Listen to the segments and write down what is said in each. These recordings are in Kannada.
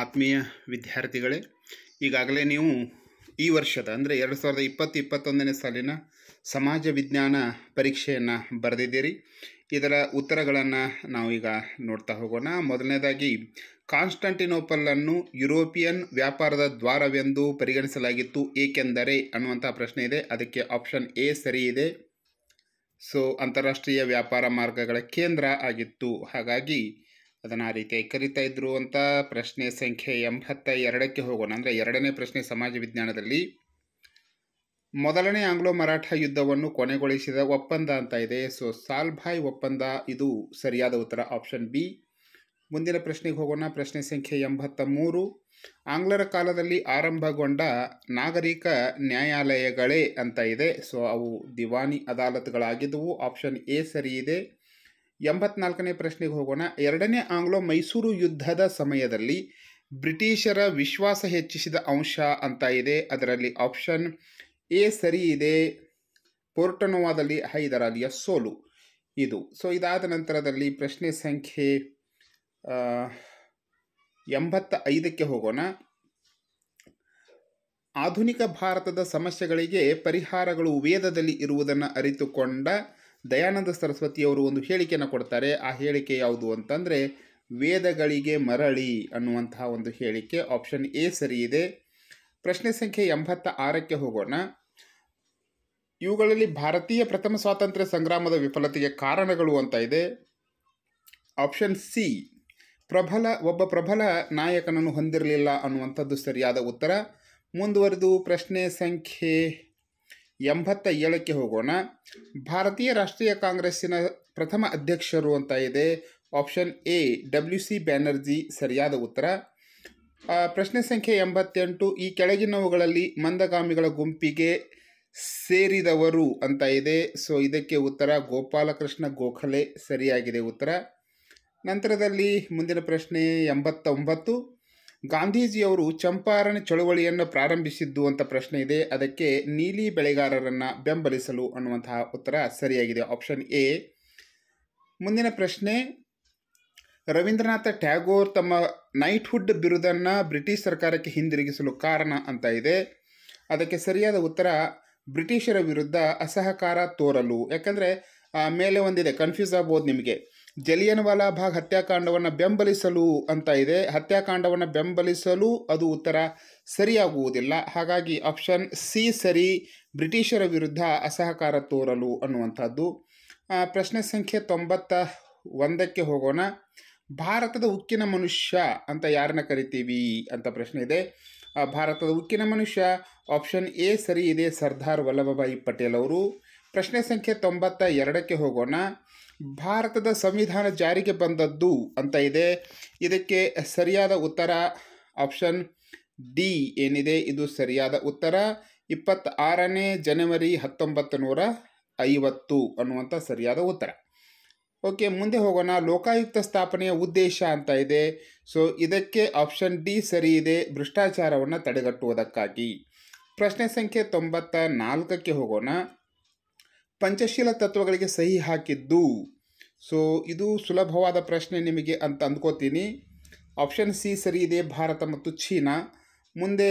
ಆತ್ಮೀಯ ವಿದ್ಯಾರ್ಥಿಗಳೇ ಈಗಾಗಲೇ ನೀವು ಈ ವರ್ಷದ ಅಂದರೆ ಎರಡು ಸಾವಿರದ ಇಪ್ಪತ್ತು ಇಪ್ಪತ್ತೊಂದನೇ ಸಾಲಿನ ಸಮಾಜ ವಿಜ್ಞಾನ ಪರೀಕ್ಷೆಯನ್ನು ಬರೆದಿದ್ದೀರಿ ಇದರ ಉತ್ತರಗಳನ್ನು ನಾವೀಗ ನೋಡ್ತಾ ಹೋಗೋಣ ಮೊದಲನೇದಾಗಿ ಕಾನ್ಸ್ಟಂಟಿನೋಪಲನ್ನು ಯುರೋಪಿಯನ್ ವ್ಯಾಪಾರದ ದ್ವಾರವೆಂದು ಪರಿಗಣಿಸಲಾಗಿತ್ತು ಏಕೆಂದರೆ ಅನ್ನುವಂಥ ಪ್ರಶ್ನೆ ಇದೆ ಅದಕ್ಕೆ ಆಪ್ಷನ್ ಎ ಸರಿ ಇದೆ ಸೊ ಅಂತಾರಾಷ್ಟ್ರೀಯ ವ್ಯಾಪಾರ ಮಾರ್ಗಗಳ ಕೇಂದ್ರ ಆಗಿತ್ತು ಹಾಗಾಗಿ ಅದನ್ನು ಆ ರೀತಿ ಕರಿತಾ ಇದ್ರು ಅಂತ ಪ್ರಶ್ನೆ ಸಂಖ್ಯೆ ಎಂಬತ್ತ ಎರಡಕ್ಕೆ ಹೋಗೋಣ ಅಂದರೆ ಎರಡನೇ ಪ್ರಶ್ನೆ ಸಮಾಜ ವಿಜ್ಞಾನದಲ್ಲಿ ಮೊದಲನೇ ಆಂಗ್ಲೋ ಮರಾಠ ಯುದ್ಧವನ್ನು ಕೊನೆಗೊಳಿಸಿದ ಒಪ್ಪಂದ ಅಂತ ಇದೆ ಸೊ ಸಾಲ್ಭಾಯ್ ಒಪ್ಪಂದ ಇದು ಸರಿಯಾದ ಉತ್ತರ ಆಪ್ಷನ್ ಬಿ ಮುಂದಿನ ಪ್ರಶ್ನೆಗೆ ಹೋಗೋಣ ಪ್ರಶ್ನೆ ಸಂಖ್ಯೆ ಎಂಬತ್ತ ಮೂರು ಆಂಗ್ಲರ ಕಾಲದಲ್ಲಿ ಆರಂಭಗೊಂಡ ನಾಗರಿಕ ನ್ಯಾಯಾಲಯಗಳೇ ಅಂತ ಇದೆ ಸೊ ಅವು ದಿವಾನಿ ಅದಾಲತ್ಗಳಾಗಿದ್ದವು ಆಪ್ಷನ್ ಎ ಸರಿ ಇದೆ ಎಂಬತ್ನಾಲ್ಕನೇ ಪ್ರಶ್ನೆಗೆ ಹೋಗೋಣ ಎರಡನೇ ಆಂಗ್ಲೋ ಮೈಸೂರು ಯುದ್ಧದ ಸಮಯದಲ್ಲಿ ಬ್ರಿಟಿಷರ ವಿಶ್ವಾಸ ಹೆಚ್ಚಿಸಿದ ಅಂಶ ಅಂತ ಇದೆ ಅದರಲ್ಲಿ ಆಪ್ಷನ್ ಎ ಸರಿ ಇದೆ ಪೋರ್ಟನೋವಾದಲ್ಲಿ ಹೈದರಾಲಿಯ ಸೋಲು ಇದು ಸೊ ಇದಾದ ನಂತರದಲ್ಲಿ ಪ್ರಶ್ನೆ ಸಂಖ್ಯೆ ಎಂಬತ್ತ ಐದಕ್ಕೆ ಹೋಗೋಣ ಆಧುನಿಕ ಭಾರತದ ಸಮಸ್ಯೆಗಳಿಗೆ ಪರಿಹಾರಗಳು ವೇದದಲ್ಲಿ ಇರುವುದನ್ನು ಅರಿತುಕೊಂಡ ದಯಾನಂದ ಸರಸ್ವತಿಯವರು ಒಂದು ಹೇಳಿಕೆಯನ್ನು ಕೊಡ್ತಾರೆ ಆ ಹೇಳಿಕೆ ಯಾವುದು ಅಂತಂದರೆ ವೇದಗಳಿಗೆ ಮರಳಿ ಅನ್ನುವಂತಹ ಒಂದು ಹೇಳಿಕೆ ಆಪ್ಷನ್ ಎ ಸರಿ ಇದೆ ಪ್ರಶ್ನೆ ಸಂಖ್ಯೆ ಎಂಬತ್ತ ಆರಕ್ಕೆ ಹೋಗೋಣ ಇವುಗಳಲ್ಲಿ ಭಾರತೀಯ ಪ್ರಥಮ ಸ್ವಾತಂತ್ರ್ಯ ಸಂಗ್ರಾಮದ ವಿಫಲತೆಗೆ ಕಾರಣಗಳು ಅಂತ ಇದೆ ಆಪ್ಷನ್ ಸಿ ಪ್ರಬಲ ಒಬ್ಬ ಪ್ರಬಲ ನಾಯಕನನ್ನು ಹೊಂದಿರಲಿಲ್ಲ ಅನ್ನುವಂಥದ್ದು ಸರಿಯಾದ ಉತ್ತರ ಮುಂದುವರೆದು ಪ್ರಶ್ನೆ ಸಂಖ್ಯೆ ಎಂಬತ್ತ ಏಳಕ್ಕೆ ಹೋಗೋಣ ಭಾರತೀಯ ರಾಷ್ಟ್ರೀಯ ಕಾಂಗ್ರೆಸ್ಸಿನ ಪ್ರಥಮ ಅಧ್ಯಕ್ಷರು ಅಂತ ಇದೆ option A W C Banerjee ಸರಿಯಾದ ಉತ್ತರ ಪ್ರಶ್ನೆ ಸಂಖ್ಯೆ ಎಂಬತ್ತೆಂಟು ಈ ಕೆಳಗಿನವುಗಳಲ್ಲಿ ಮಂದಗಾಮಿಗಳ ಗುಂಪಿಗೆ ಸೇರಿದವರು ಅಂತ ಇದೆ ಸೊ ಇದಕ್ಕೆ ಉತ್ತರ ಗೋಪಾಲಕೃಷ್ಣ ಗೋಖಲೆ ಸರಿಯಾಗಿದೆ ಉತ್ತರ ನಂತರದಲ್ಲಿ ಮುಂದಿನ ಪ್ರಶ್ನೆ ಎಂಬತ್ತೊಂಬತ್ತು ಗಾಂಧೀಜಿಯವರು ಚಂಪಾರಣ ಚಳುವಳಿಯನ್ನು ಪ್ರಾರಂಭಿಸಿದ್ದು ಅಂತ ಪ್ರಶ್ನೆ ಇದೆ ಅದಕ್ಕೆ ನೀಲಿ ಬೆಳೆಗಾರರನ್ನು ಬೆಂಬಲಿಸಲು ಅನ್ನುವಂತಹ ಉತ್ತರ ಸರಿಯಾಗಿದೆ ಆಪ್ಷನ್ ಎ ಮುಂದಿನ ಪ್ರಶ್ನೆ ರವೀಂದ್ರನಾಥ ಟ್ಯಾಗೋರ್ ತಮ್ಮ ನೈಟ್ಹುಡ್ ಬಿರುದನ್ನು ಬ್ರಿಟಿಷ್ ಸರ್ಕಾರಕ್ಕೆ ಹಿಂದಿರುಗಿಸಲು ಕಾರಣ ಅಂತ ಇದೆ ಅದಕ್ಕೆ ಸರಿಯಾದ ಉತ್ತರ ಬ್ರಿಟಿಷರ ವಿರುದ್ಧ ಅಸಹಕಾರ ತೋರಲು ಯಾಕಂದರೆ ಮೇಲೆ ಒಂದಿದೆ ಕನ್ಫ್ಯೂಸ್ ಆಗ್ಬೋದು ನಿಮಗೆ ಜಲಿಯನ್ವಾಲಾ ಭಾಗ್ ಹತ್ಯಾಕಾಂಡವನ್ನು ಬೆಂಬಲಿಸಲು ಅಂತ ಇದೆ ಹತ್ಯಾಕಾಂಡವನ್ನು ಬೆಂಬಲಿಸಲು ಅದು ಉತ್ತರ ಸರಿಯಾಗುವುದಿಲ್ಲ ಹಾಗಾಗಿ ಆಪ್ಷನ್ ಸಿ ಸರಿ ಬ್ರಿಟಿಷರ ವಿರುದ್ಧ ಅಸಹಕಾರ ತೋರಲು ಅನ್ನುವಂಥದ್ದು ಪ್ರಶ್ನೆ ಸಂಖ್ಯೆ ತೊಂಬತ್ತ ಒಂದಕ್ಕೆ ಹೋಗೋಣ ಭಾರತದ ಉಕ್ಕಿನ ಮನುಷ್ಯ ಅಂತ ಯಾರನ್ನ ಕರಿತೀವಿ ಅಂತ ಪ್ರಶ್ನೆ ಇದೆ ಭಾರತದ ಉಕ್ಕಿನ ಮನುಷ್ಯ ಆಪ್ಷನ್ ಎ ಸರಿ ಇದೆ ಸರ್ದಾರ್ ವಲ್ಲಭಭಾಯಿ ಪಟೇಲ್ ಅವರು ಪ್ರಶ್ನೆ ಸಂಖ್ಯೆ ತೊಂಬತ್ತ ಎರಡಕ್ಕೆ ಹೋಗೋಣ ಭಾರತದ ಸಂವಿಧಾನ ಜಾರಿಗೆ ಬಂದದ್ದು ಅಂತ ಇದೆ ಇದಕ್ಕೆ ಸರಿಯಾದ ಉತ್ತರ ಆಪ್ಷನ್ ಡಿ ಏನಿದೆ ಇದು ಸರಿಯಾದ ಉತ್ತರ ಇಪ್ಪತ್ತಾರನೇ ಜನವರಿ ಹತ್ತೊಂಬತ್ತು ನೂರ ಐವತ್ತು ಅನ್ನುವಂಥ ಸರಿಯಾದ ಉತ್ತರ ಓಕೆ ಮುಂದೆ ಹೋಗೋಣ ಲೋಕಾಯುಕ್ತ ಸ್ಥಾಪನೆಯ ಉದ್ದೇಶ ಅಂತ ಇದೆ ಸೊ ಇದಕ್ಕೆ ಆಪ್ಷನ್ ಡಿ ಸರಿ ಇದೆ ಭ್ರಷ್ಟಾಚಾರವನ್ನು ತಡೆಗಟ್ಟುವುದಕ್ಕಾಗಿ ಪ್ರಶ್ನೆ ಸಂಖ್ಯೆ ತೊಂಬತ್ತ ನಾಲ್ಕಕ್ಕೆ ಹೋಗೋಣ ಪಂಚಶೀಲ ತತ್ವಗಳಿಗೆ ಸಹಿ ಹಾಕಿದ್ದು ಸೊ ಇದು ಸುಲಭವಾದ ಪ್ರಶ್ನೆ ನಿಮಗೆ ಅಂತ ಅಂದ್ಕೋತೀನಿ ಆಪ್ಷನ್ ಸಿ ಸರಿ ಇದೆ ಭಾರತ ಮತ್ತು ಚೀನಾ ಮುಂದೆ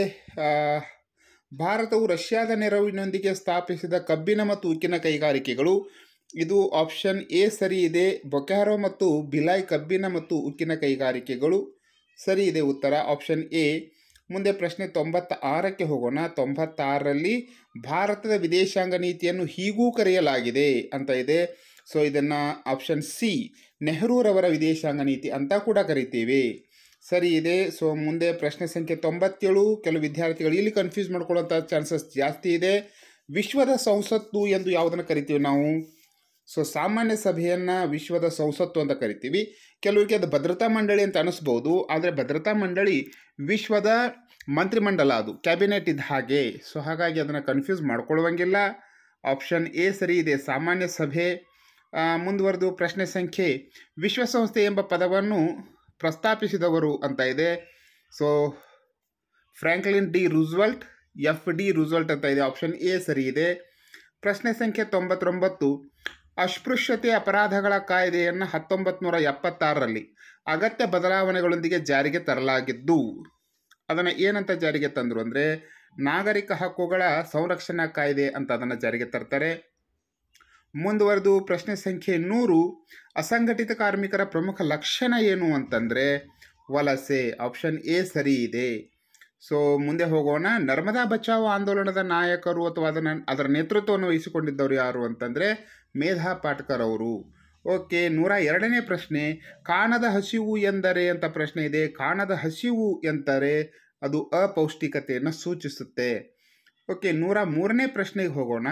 ಭಾರತವು ರಷ್ಯಾದ ನೆರವಿನೊಂದಿಗೆ ಸ್ಥಾಪಿಸಿದ ಕಬ್ಬಿನ ಮತ್ತು ಉಕ್ಕಿನ ಕೈಗಾರಿಕೆಗಳು ಇದು ಆಪ್ಷನ್ ಎ ಸರಿ ಇದೆ ಬೊಕ್ಯಾರೋ ಮತ್ತು ಭಿಲಾಯ್ ಕಬ್ಬಿನ ಮತ್ತು ಉಕ್ಕಿನ ಕೈಗಾರಿಕೆಗಳು ಸರಿ ಇದೆ ಉತ್ತರ ಆಪ್ಷನ್ ಎ ಮುಂದೆ ಪ್ರಶ್ನೆ ತೊಂಬತ್ತ ಆರಕ್ಕೆ ಹೋಗೋಣ ತೊಂಬತ್ತಾರರಲ್ಲಿ ಭಾರತದ ವಿದೇಶಾಂಗ ನೀತಿಯನ್ನು ಹೀಗೂ ಕರೆಯಲಾಗಿದೆ ಅಂತ ಇದೆ ಸೊ ಇದನ್ನು ಆಪ್ಷನ್ ಸಿ ನೆಹರೂರವರ ವಿದೇಶಾಂಗ ನೀತಿ ಅಂತ ಕೂಡ ಕರಿತೀವಿ ಸರಿ ಇದೆ ಸೊ ಮುಂದೆ ಪ್ರಶ್ನೆ ಸಂಖ್ಯೆ ತೊಂಬತ್ತೇಳು ಕೆಲವು ವಿದ್ಯಾರ್ಥಿಗಳು ಇಲ್ಲಿ ಕನ್ಫ್ಯೂಸ್ ಮಾಡ್ಕೊಳ್ಳೋಂಥ ಚಾನ್ಸಸ್ ಜಾಸ್ತಿ ಇದೆ ವಿಶ್ವದ ಸಂಸತ್ತು ಎಂದು ಯಾವುದನ್ನು ಕರಿತೀವಿ ನಾವು ಸೊ ಸಾಮಾನ್ಯ ಸಭೆಯನ್ನು ವಿಶ್ವದ ಸಂಸತ್ತು ಅಂತ ಕರಿತೀವಿ ಕೆಲವರಿಗೆ ಅದು ಭದ್ರತಾ ಮಂಡಳಿ ಅಂತ ಅನಿಸ್ಬೋದು ಆದರೆ ಭದ್ರತಾ ಮಂಡಳಿ ವಿಶ್ವದ ಮಂತ್ರಿಮಂಡಲ ಅದು ಕ್ಯಾಬಿನೆಟ್ ಇದ್ದ ಹಾಗೆ ಸೊ ಹಾಗಾಗಿ ಅದನ್ನು ಕನ್ಫ್ಯೂಸ್ ಮಾಡ್ಕೊಳ್ಳುವಂಗಿಲ್ಲ ಆಪ್ಷನ್ ಎ ಸರಿ ಇದೆ ಸಾಮಾನ್ಯ ಸಭೆ ಮುಂದುವರೆದು ಪ್ರಶ್ನೆ ಸಂಖ್ಯೆ ವಿಶ್ವಸಂಸ್ಥೆ ಎಂಬ ಪದವನ್ನು ಪ್ರಸ್ತಾಪಿಸಿದವರು ಅಂತ ಇದೆ so Franklin D Roosevelt F D Roosevelt ಅಂತ ಇದೆ ಆಪ್ಷನ್ ಎ ಸರಿ ಇದೆ ಪ್ರಶ್ನೆ ಸಂಖ್ಯೆ ತೊಂಬತ್ತೊಂಬತ್ತು ಅಸ್ಪೃಶ್ಯತೆ ಅಪರಾಧಗಳ ಕಾಯ್ದೆಯನ್ನು ಹತ್ತೊಂಬತ್ತು ನೂರ ಎಪ್ಪತ್ತಾರರಲ್ಲಿ ಅಗತ್ಯ ಬದಲಾವಣೆಗಳೊಂದಿಗೆ ಜಾರಿಗೆ ತರಲಾಗಿದ್ದು ಅದನ್ನು ಏನಂತ ಜಾರಿಗೆ ತಂದರು ಅಂದರೆ ನಾಗರಿಕ ಹಕ್ಕುಗಳ ಸಂರಕ್ಷಣಾ ಕಾಯ್ದೆ ಅಂತ ಅದನ್ನು ಜಾರಿಗೆ ತರ್ತಾರೆ ಮುಂದುವರೆದು ಪ್ರಶ್ನೆ ಸಂಖ್ಯೆ ನೂರು ಅಸಂಘಟಿತ ಕಾರ್ಮಿಕರ ಪ್ರಮುಖ ಲಕ್ಷಣ ಏನು ಅಂತಂದರೆ ವಲಸೆ ಆಪ್ಷನ್ ಎ ಸರಿ ಇದೆ ಸೊ ಮುಂದೆ ಹೋಗೋಣ ನರ್ಮದಾ ಬಚಾವ್ ಆಂದೋಲನದ ನಾಯಕರು ಅಥವಾ ಅದನ್ನು ಅದರ ನೇತೃತ್ವವನ್ನು ವಹಿಸಿಕೊಂಡಿದ್ದವರು ಯಾರು ಅಂತಂದರೆ ಮೇಧಾ ಪಾಟ್ಕರ್ ಅವರು ಓಕೆ ನೂರ ಎರಡನೇ ಪ್ರಶ್ನೆ ಕಾಣದ ಹಸಿವು ಎಂದರೆ ಅಂತ ಪ್ರಶ್ನೆ ಇದೆ ಕಾಣದ ಹಸಿವು ಎಂದರೆ ಅದು ಅಪೌಷ್ಟಿಕತೆಯನ್ನು ಸೂಚಿಸುತ್ತೆ ಓಕೆ ನೂರ ಮೂರನೇ ಪ್ರಶ್ನೆಗೆ ಹೋಗೋಣ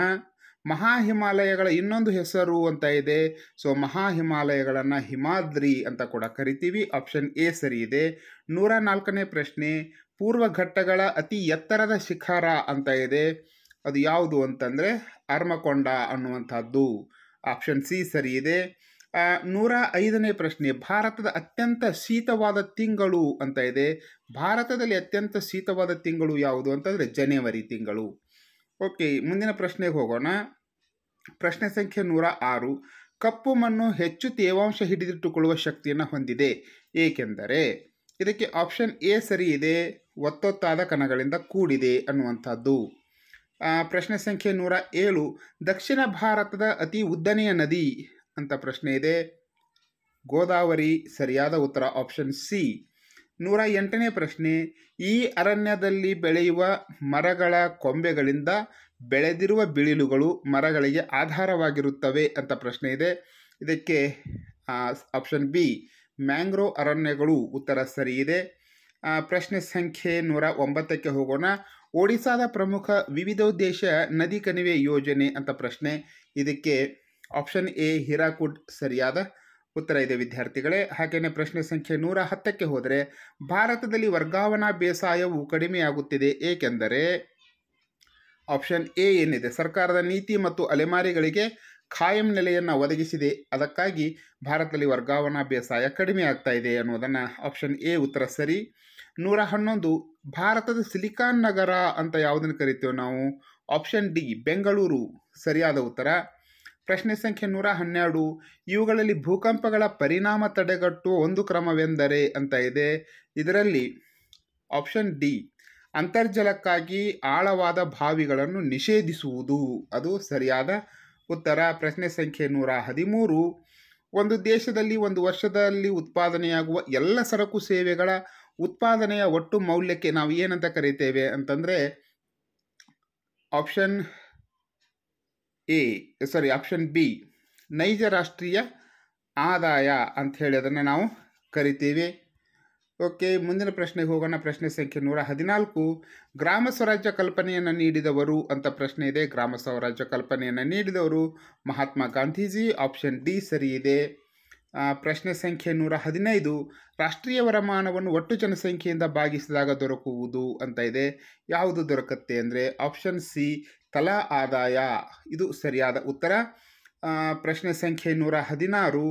ಮಹಾ ಹಿಮಾಲಯಗಳ ಇನ್ನೊಂದು ಹೆಸರು ಅಂತ ಇದೆ ಸೊ ಮಹಾ ಹಿಮಾಲಯಗಳನ್ನು ಹಿಮಾದ್ರಿ ಅಂತ ಕೂಡ ಕರಿತೀವಿ ಆಪ್ಷನ್ ಎ ಸರಿ ಇದೆ ನೂರ ನಾಲ್ಕನೇ ಪ್ರಶ್ನೆ ಪೂರ್ವ ಘಟ್ಟಗಳ ಅತಿ ಎತ್ತರದ ಶಿಖರ ಅಂತ ಇದೆ ಅದು ಯಾವುದು ಅಂತಂದರೆ ಅರ್ಮಕೊಂಡ ಅನ್ನುವಂಥದ್ದು ಆಪ್ಷನ್ ಸಿ ಸರಿ ಇದೆ ನೂರ ಐದನೇ ಪ್ರಶ್ನೆ ಭಾರತದ ಅತ್ಯಂತ ಶೀತವಾದ ತಿಂಗಳು ಅಂತ ಇದೆ ಭಾರತದಲ್ಲಿ ಅತ್ಯಂತ ಶೀತವಾದ ತಿಂಗಳು ಯಾವುದು ಅಂತಂದರೆ ಜನವರಿ ತಿಂಗಳು ಓಕೆ ಮುಂದಿನ ಪ್ರಶ್ನೆಗೆ ಹೋಗೋಣ ಪ್ರಶ್ನೆ ಸಂಖ್ಯೆ ನೂರ ಆರು ಕಪ್ಪು ಮಣ್ಣು ಹೆಚ್ಚು ತೇವಾಂಶ ಹಿಡಿದಿಟ್ಟುಕೊಳ್ಳುವ ಶಕ್ತಿಯನ್ನು ಹೊಂದಿದೆ ಏಕೆಂದರೆ ಇದಕ್ಕೆ ಆಪ್ಷನ್ ಎ ಸರಿ ಇದೆ ಒತ್ತೊತ್ತಾದ ಕಣಗಳಿಂದ ಕೂಡಿದೆ ಅನ್ನುವಂಥದ್ದು ಪ್ರಶ್ನೆ ಸಂಖ್ಯೆ ನೂರ ಏಳು ದಕ್ಷಿಣ ಭಾರತದ ಅತಿ ಉದ್ದನೆಯ ನದಿ ಅಂತ ಪ್ರಶ್ನೆ ಇದೆ ಗೋದಾವರಿ ಸರಿಯಾದ ಉತ್ತರ ಆಪ್ಷನ್ ಸಿ ನೂರ ಎಂಟನೇ ಪ್ರಶ್ನೆ ಈ ಅರಣ್ಯದಲ್ಲಿ ಬೆಳೆಯುವ ಮರಗಳ ಕೊಂಬೆಗಳಿಂದ ಬೆಳೆದಿರುವ ಬಿಳಿಲುಗಳು ಮರಗಳಿಗೆ ಆಧಾರವಾಗಿರುತ್ತವೆ ಅಂತ ಪ್ರಶ್ನೆ ಇದೆ ಇದಕ್ಕೆ ಆಪ್ಷನ್ ಬಿ ಮ್ಯಾಂಗ್ರೋ ಅರಣ್ಯಗಳು ಉತ್ತರ ಸರಿ ಇದೆ ಪ್ರಶ್ನೆ ಸಂಖ್ಯೆ ನೂರ ಒಂಬತ್ತಕ್ಕೆ ಹೋಗೋಣ ಒಡಿಸಾದ ಪ್ರಮುಖ ವಿವಿಧೋದ್ದೇಶ ನದಿ ಕಣಿವೆ ಯೋಜನೆ ಅಂತ ಪ್ರಶ್ನೆ ಇದಕ್ಕೆ ಆಪ್ಷನ್ ಎ ಹಿರಾಕುಡ್ ಸರಿಯಾದ ಉತ್ತರ ಇದೆ ವಿದ್ಯಾರ್ಥಿಗಳೇ ಹಾಗೆಯೇ ಪ್ರಶ್ನೆ ಸಂಖ್ಯೆ ನೂರ ಹತ್ತಕ್ಕೆ ಹೋದರೆ ಭಾರತದಲ್ಲಿ ವರ್ಗಾವಣಾ ಬೇಸಾಯವು ಕಡಿಮೆಯಾಗುತ್ತಿದೆ ಏಕೆಂದರೆ ಆಪ್ಷನ್ ಎ ಏನಿದೆ ಸರ್ಕಾರದ ನೀತಿ ಮತ್ತು ಅಲೆಮಾರಿಗಳಿಗೆ ಖಾಯಂ ನೆಲೆಯನ್ನು ಒದಗಿಸಿದೆ ಅದಕ್ಕಾಗಿ ಭಾರತದಲ್ಲಿ ವರ್ಗಾವಣಾ ಬೇಸಾಯ ಕಡಿಮೆ ಆಗ್ತಾ ಇದೆ ಅನ್ನೋದನ್ನು ಆಪ್ಷನ್ ಎ ಉತ್ತರ ಸರಿ ನೂರ ಹನ್ನೊಂದು ಭಾರತದ ಸಿಲಿಕಾನ್ ನಗರ ಅಂತ ಯಾವುದನ್ನು ಕರಿತೇವೆ ನಾವು ಆಪ್ಷನ್ ಡಿ ಬೆಂಗಳೂರು ಸರಿಯಾದ ಉತ್ತರ ಪ್ರಶ್ನೆ ಸಂಖ್ಯೆ ನೂರ ಹನ್ನೆರಡು ಇವುಗಳಲ್ಲಿ ಭೂಕಂಪಗಳ ಪರಿಣಾಮ ತಡೆಗಟ್ಟುವ ಒಂದು ಕ್ರಮವೆಂದರೆ ಅಂತ ಇದೆ ಇದರಲ್ಲಿ ಆಪ್ಷನ್ ಡಿ ಅಂತರ್ಜಲಕ್ಕಾಗಿ ಆಳವಾದ ಬಾವಿಗಳನ್ನು ನಿಷೇಧಿಸುವುದು ಅದು ಸರಿಯಾದ ಉತ್ತರ ಪ್ರಶ್ನೆ ಸಂಖ್ಯೆ ನೂರ ಹದಿಮೂರು ಒಂದು ದೇಶದಲ್ಲಿ ಒಂದು ವರ್ಷದಲ್ಲಿ ಉತ್ಪಾದನೆಯಾಗುವ ಎಲ್ಲ ಸರಕು ಸೇವೆಗಳ ಉತ್ಪಾದನೆಯ ಒಟ್ಟು ಮೌಲ್ಯಕ್ಕೆ ನಾವು ಏನಂತ ಕರಿತೇವೆ ಅಂತಂದರೆ option A sorry option B ನೈಜ ರಾಷ್ಟ್ರೀಯ ಆದಾಯ ಹೇಳಿ ಅದನ್ನು ನಾವು ಕರಿತೀವಿ ಓಕೆ ಮುಂದಿನ ಪ್ರಶ್ನೆಗೆ ಹೋಗೋಣ ಪ್ರಶ್ನೆ ಸಂಖ್ಯೆ ನೂರ ಹದಿನಾಲ್ಕು ಗ್ರಾಮ ಸ್ವರಾಜ್ಯ ಕಲ್ಪನೆಯನ್ನು ನೀಡಿದವರು ಅಂತ ಪ್ರಶ್ನೆ ಇದೆ ಗ್ರಾಮ ಸ್ವರಾಜ್ಯ ಕಲ್ಪನೆಯನ್ನು ನೀಡಿದವರು ಮಹಾತ್ಮ ಗಾಂಧೀಜಿ ಆಪ್ಷನ್ ಡಿ ಸರಿ ಇದೆ ಪ್ರಶ್ನೆ ಸಂಖ್ಯೆ ನೂರ ಹದಿನೈದು ರಾಷ್ಟ್ರೀಯ ವರಮಾನವನ್ನು ಒಟ್ಟು ಜನಸಂಖ್ಯೆಯಿಂದ ಭಾಗಿಸಿದಾಗ ದೊರಕುವುದು ಅಂತ ಇದೆ ಯಾವುದು ದೊರಕತ್ತೆ ಅಂದರೆ ಆಪ್ಷನ್ ಸಿ ತಲಾ ಆದಾಯ ಇದು ಸರಿಯಾದ ಉತ್ತರ ಪ್ರಶ್ನೆ ಸಂಖ್ಯೆ ನೂರ ಹದಿನಾರು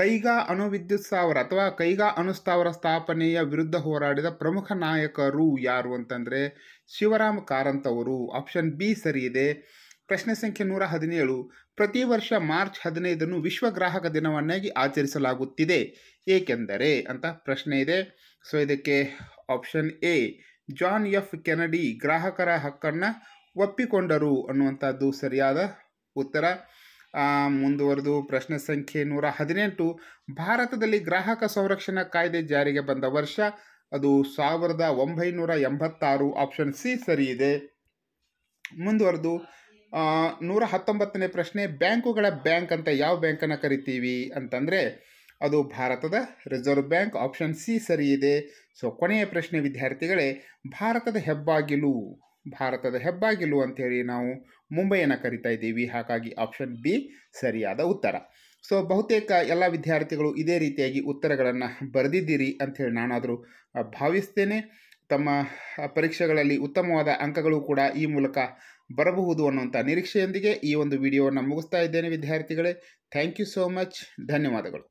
ಕೈಗಾ ಅಣುವಿದ್ಯುತ್ ಸ್ಥಾವರ ಅಥವಾ ಕೈಗಾ ಅಣುಸ್ಥಾವರ ಸ್ಥಾಪನೆಯ ವಿರುದ್ಧ ಹೋರಾಡಿದ ಪ್ರಮುಖ ನಾಯಕರು ಯಾರು ಅಂತಂದರೆ ಶಿವರಾಮ್ ಕಾರಂತ್ ಅವರು ಆಪ್ಷನ್ ಬಿ ಸರಿ ಇದೆ ಪ್ರಶ್ನೆ ಸಂಖ್ಯೆ ನೂರ ಹದಿನೇಳು ಪ್ರತಿ ವರ್ಷ ಮಾರ್ಚ್ ಹದಿನೈದನ್ನು ವಿಶ್ವ ಗ್ರಾಹಕ ದಿನವನ್ನಾಗಿ ಆಚರಿಸಲಾಗುತ್ತಿದೆ ಏಕೆಂದರೆ ಅಂತ ಪ್ರಶ್ನೆ ಇದೆ ಸೊ ಇದಕ್ಕೆ option A John F Kennedy ಗ್ರಾಹಕರ ಹಕ್ಕನ್ನು ಒಪ್ಪಿಕೊಂಡರು ಅನ್ನುವಂಥದ್ದು ಸರಿಯಾದ ಉತ್ತರ ಮುಂದುವರೆದು ಪ್ರಶ್ನೆ ಸಂಖ್ಯೆ ನೂರ ಹದಿನೆಂಟು ಭಾರತದಲ್ಲಿ ಗ್ರಾಹಕ ಸಂರಕ್ಷಣಾ ಕಾಯ್ದೆ ಜಾರಿಗೆ ಬಂದ ವರ್ಷ ಅದು ಸಾವಿರದ ಒಂಬೈನೂರ ಎಂಬತ್ತಾರು ಆಪ್ಷನ್ ಸಿ ಸರಿ ಇದೆ ಮುಂದುವರೆದು ನೂರ ಹತ್ತೊಂಬತ್ತನೇ ಪ್ರಶ್ನೆ ಬ್ಯಾಂಕುಗಳ ಬ್ಯಾಂಕ್ ಅಂತ ಯಾವ ಬ್ಯಾಂಕನ್ನು ಕರಿತೀವಿ ಅಂತಂದರೆ ಅದು ಭಾರತದ ರಿಸರ್ವ್ ಬ್ಯಾಂಕ್ ಆಪ್ಷನ್ ಸಿ ಸರಿ ಇದೆ ಸೊ ಕೊನೆಯ ಪ್ರಶ್ನೆ ವಿದ್ಯಾರ್ಥಿಗಳೇ ಭಾರತದ ಹೆಬ್ಬಾಗಿಲು ಭಾರತದ ಹೆಬ್ಬಾಗಿಲು ಅಂಥೇಳಿ ನಾವು ಮುಂಬೈಯನ್ನು ಕರಿತಾ ಇದ್ದೀವಿ ಹಾಗಾಗಿ ಆಪ್ಷನ್ ಬಿ ಸರಿಯಾದ ಉತ್ತರ ಸೊ ಬಹುತೇಕ ಎಲ್ಲ ವಿದ್ಯಾರ್ಥಿಗಳು ಇದೇ ರೀತಿಯಾಗಿ ಉತ್ತರಗಳನ್ನು ಬರೆದಿದ್ದೀರಿ ಅಂಥೇಳಿ ನಾನಾದರೂ ಭಾವಿಸ್ತೇನೆ ತಮ್ಮ ಪರೀಕ್ಷೆಗಳಲ್ಲಿ ಉತ್ತಮವಾದ ಅಂಕಗಳು ಕೂಡ ಈ ಮೂಲಕ ಬರಬಹುದು ಅನ್ನುವಂಥ ನಿರೀಕ್ಷೆಯೊಂದಿಗೆ ಈ ಒಂದು ವಿಡಿಯೋವನ್ನು ಮುಗಿಸ್ತಾ ಇದ್ದೇನೆ ವಿದ್ಯಾರ್ಥಿಗಳೇ ಥ್ಯಾಂಕ್ ಯು ಸೋ ಮಚ್ ಧನ್ಯವಾದಗಳು